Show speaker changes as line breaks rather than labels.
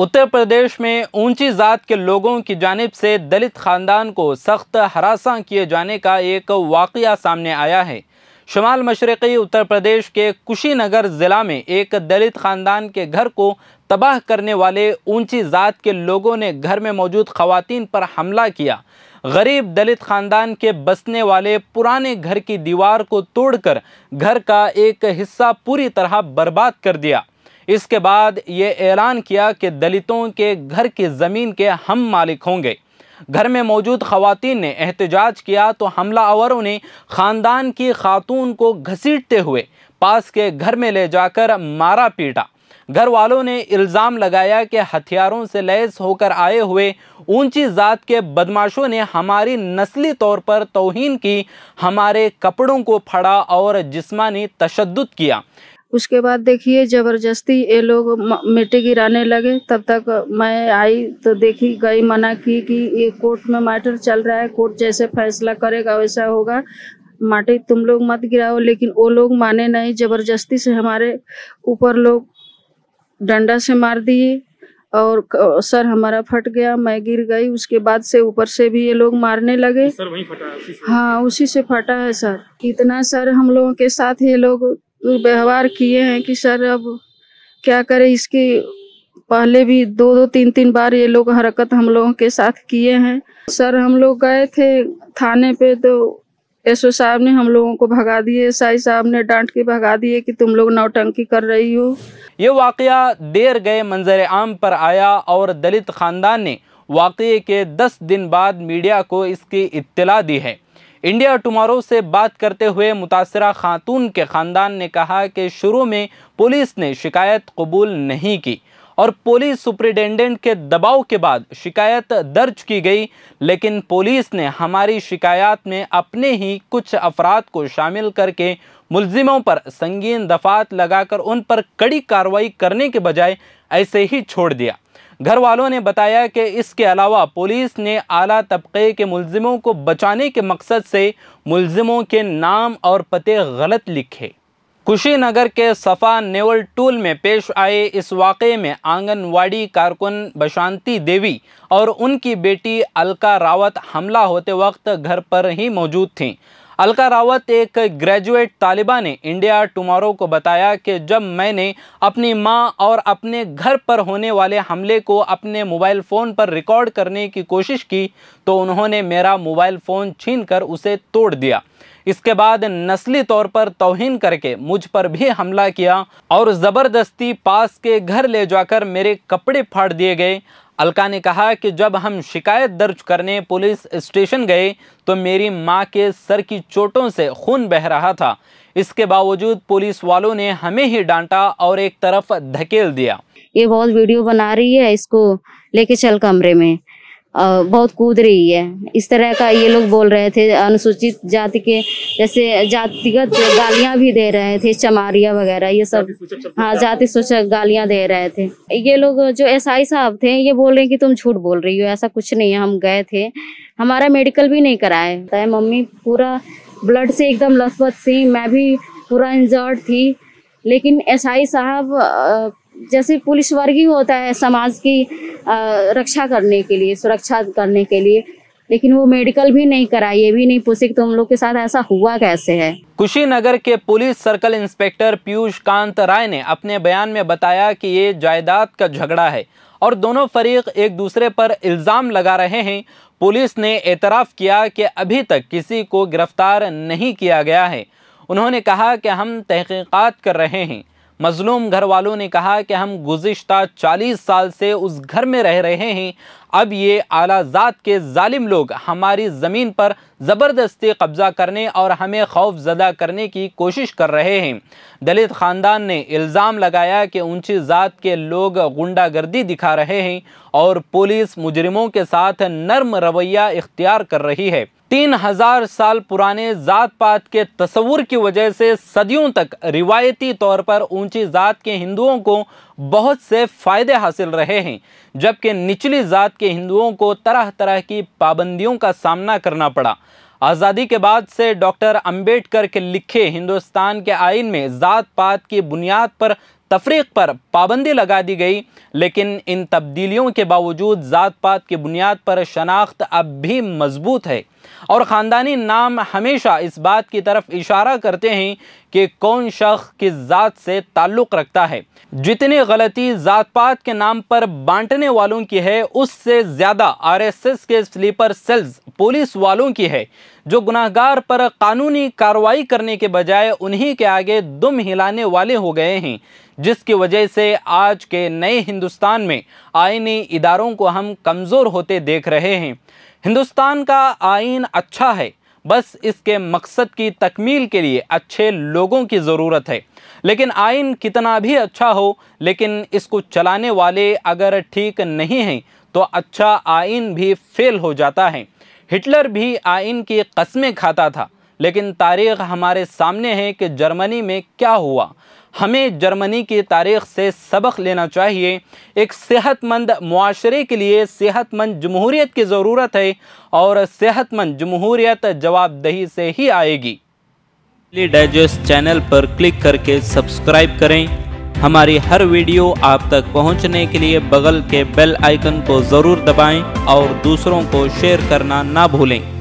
उत्तर प्रदेश में ऊंची ज़ात के लोगों की जानब से दलित ख़ानदान को सख्त हरासा किए जाने का एक वाक़ सामने आया है शुमाल मशरक़ी उत्तर प्रदेश के कुशीनगर ज़िला में एक दलित ख़ानदान के घर को तबाह करने वाले ऊंची ज़ात के लोगों ने घर में मौजूद ख़वातीन पर हमला किया गरीब दलित ख़ानदान के बसने वाले पुराने घर की दीवार को तोड़कर घर का एक हिस्सा पूरी तरह बर्बाद कर दिया इसके बाद ये ऐलान किया कि दलितों के घर की ज़मीन के हम मालिक होंगे घर में मौजूद खातन ने एहतजाज किया तो हमलावरों ने ख़ानदान की खातून को घसीटते हुए पास के घर में ले जाकर मारा पीटा घर वालों ने इल्ज़ाम लगाया कि हथियारों से लैस होकर आए हुए ऊंची ज़ात के बदमाशों ने हमारी नस्ली तौर पर तोहन की हमारे कपड़ों को फड़ा और जिस्मानी तशद किया
उसके बाद देखिए जबरदस्ती ये लोग मिट्टी गिराने लगे तब तक मैं आई तो देखी गई मना की कि ये कोर्ट में मैटर चल रहा है कोर्ट जैसे फैसला करेगा वैसा होगा माटी तुम लोग मत गिराओ लेकिन वो लोग माने नहीं जबरदस्ती से हमारे ऊपर लोग डंडा से मार दिए और सर हमारा फट गया मैं गिर गई उसके बाद से ऊपर से भी ये लोग मारने लगे सर वहीं फटा उसी से हाँ उसी से फटा है सर इतना सर हम लोगों के साथ ये लोग दुर्व्यवहार किए हैं कि सर अब क्या करें इसकी पहले भी दो दो तीन तीन बार ये लोग हरकत हम लोगों के साथ किए हैं सर हम लोग गए थे थाने पे तो ओ साहब ने हम लोगों को भगा दिए साई साहब ने डांट के भगा दिए कि तुम लोग नौटंकी कर रही हो
ये वाक़ देर गए मंजर आम पर आया और दलित ख़ानदान ने वाक़े के 10 दिन बाद मीडिया को इसकी इत्तला दी है इंडिया टुमारो से बात करते हुए मुतासर खातून के ख़ानदान ने कहा कि शुरू में पुलिस ने शिकायत कबूल नहीं की और पुलिस सुप्रिटेंडेंट के दबाव के बाद शिकायत दर्ज की गई लेकिन पुलिस ने हमारी शिकायत में अपने ही कुछ अफराद को शामिल करके मुलजिमों पर संगीन दफात लगाकर उन पर कड़ी कार्रवाई करने के बजाय ऐसे ही छोड़ दिया घर वालों ने बताया कि इसके अलावा पुलिस ने आला तबके के मुलजिमों को बचाने के मकसद से मुलजिमों के नाम और पते गलत लिखे कुशीनगर के सफ़ा नेवल टूल में पेश आए इस वाक़े में आंगनवाड़ी कारकुन बशांति देवी और उनकी बेटी अलका रावत हमला होते वक्त घर पर ही मौजूद थीं अलका रावत एक ग्रेजुएट तालिबा ने इंडिया टुमारो को बताया कि जब मैंने अपनी माँ और अपने घर पर होने वाले हमले को अपने मोबाइल फ़ोन पर रिकॉर्ड करने की कोशिश की तो उन्होंने मेरा मोबाइल फ़ोन छीनकर उसे तोड़ दिया इसके बाद नस्ली तौर पर तोहन करके मुझ पर भी हमला किया और ज़बरदस्ती पास के घर ले जाकर मेरे कपड़े फाड़ दिए गए अलका ने कहा कि जब हम शिकायत दर्ज करने पुलिस स्टेशन गए तो मेरी माँ के सर की चोटों से खून बह रहा था इसके बावजूद पुलिस वालों ने हमें ही डांटा और एक तरफ धकेल दिया
ये बहुत वीडियो बना रही है इसको लेके चल कमरे में बहुत कूद रही है इस तरह का ये लोग बोल रहे थे अनुसूचित जाति के जैसे जातिगत गालियां भी दे रहे थे चमारिया वगैरह ये सब हाँ जाति सूचक गालियां दे रहे थे ये लोग जो एसआई साहब थे ये बोल रहे हैं कि तुम झूठ बोल रही हो ऐसा कुछ नहीं है हम गए थे हमारा मेडिकल भी नहीं कराए मम्मी पूरा ब्लड से एकदम लथपथ थी मैं भी पूरा इंजर्ड थी लेकिन एसआई साहब जैसे पुलिस वर्ग ही होता है समाज की रक्षा करने के लिए सुरक्षा करने के लिए लेकिन वो मेडिकल भी नहीं करा ये भी नहीं पूछे कि तुम लोग के साथ ऐसा हुआ कैसे है
कुशीनगर के police circle inspector Piyush Kant Rai ने अपने बयान में बताया कि ये जायदाद का झगड़ा है और दोनों फरीक एक दूसरे पर इल्ज़ाम लगा रहे हैं पुलिस ने एतराफ़ किया कि अभी तक किसी को गिरफ्तार नहीं किया गया है उन्होंने कहा कि हम तहकीकात कर रहे हैं मज़लूम घर वालों ने कहा कि हम गुज्त 40 साल से उस घर में रह रहे हैं अब ये आला ज़ात के ालिम लोग हमारी ज़मीन पर ज़बरदस्ती कब्ज़ा करने और हमें खौफ ज़दा करने की कोशिश कर रहे हैं दलित ख़ानदान ने इल्ज़ाम लगाया कि ऊंची ज़ात के लोग गुंडागर्दी दिखा रहे हैं और पुलिस मुजरमों के साथ नर्म रवैया इख्तियार कर रही है तीन हजार साल पुराने जात पात के तस्वुर की वजह से सदियों तक रिवायती तौर पर ऊंची जात के हिंदुओं को बहुत से फ़ायदे हासिल रहे हैं जबकि निचली जात के हिंदुओं को तरह तरह की पाबंदियों का सामना करना पड़ा आज़ादी के बाद से डॉक्टर अंबेडकर के लिखे हिंदुस्तान के आइन में ज़ात पात की बुनियाद पर तफरीक पर पाबंदी लगा दी गई लेकिन इन तब्दीलियों के बावजूद ज़ात पात की बुनियाद पर शनाख्त अब भी मजबूत है और ख़ानदानी नाम हमेशा इस बात की तरफ इशारा करते हैं कि कौन शख्स किस ज़ात से ताल्लुक़ रखता है जितनी गलती ज़ात पात के नाम पर बांटने वालों की है उससे ज़्यादा आरएसएस के स्लीपर सेल्स पुलिस वालों की है जो गुनाहगार पर कानूनी कार्रवाई करने के बजाय उन्हीं के आगे दुम हिलाने वाले हो गए हैं जिसकी वजह से आज के नए हिंदुस्तान में आइनी इदारों को हम कमज़ोर होते देख रहे हैं हिंदुस्तान का आइन अच्छा है बस इसके मकसद की तकमील के लिए अच्छे लोगों की ज़रूरत है लेकिन आइन कितना भी अच्छा हो लेकिन इसको चलाने वाले अगर ठीक नहीं हैं तो अच्छा आइन भी फेल हो जाता है हिटलर भी आइन की कस्में खाता था लेकिन तारीख हमारे सामने है कि जर्मनी में क्या हुआ हमें जर्मनी की तारीख से सबक लेना चाहिए एक सेहतमंद माशरे के लिए सेहतमंद जमहूरीत की ज़रूरत है और सेहतमंद जमहूरीत जवाबदही से ही आएगी डाइजेस्ट चैनल पर क्लिक करके सब्सक्राइब करें हमारी हर वीडियो आप तक पहुंचने के लिए बगल के बेल आइकन को ज़रूर दबाएं और दूसरों को शेयर करना ना भूलें